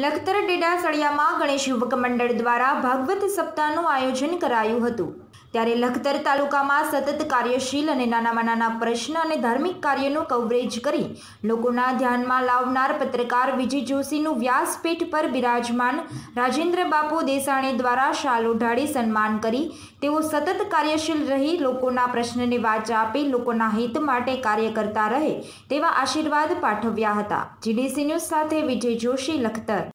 લખતર ડેડા સળિયામાં ગણેશ યુવક મંડળ દ્વારા ભાગવત સપ્તાહનું આયોજન કરાયું હતું ત્યારે લખતર તાલુકામાં સતત કાર્યશીલ અને નાનામાં નાના પ્રશ્ન અને ધાર્મિક કાર્યનું કવરેજ કરી લોકોના ધ્યાનમાં લાવનાર પત્રકાર વિજય જોશીનું વ્યાસપીઠ પર બિરાજમાન રાજેન્દ્ર બાપુ દેસાણે દ્વારા શાલ ઓઢાડી સન્માન કરી તેઓ સતત કાર્યશીલ રહી લોકોના પ્રશ્નને વાચા આપી લોકોના હિત માટે કાર્ય કરતા રહે તેવા આશીર્વાદ પાઠવ્યા હતા જીડીસી ન્યૂઝ સાથે વિજય જોશી લખતર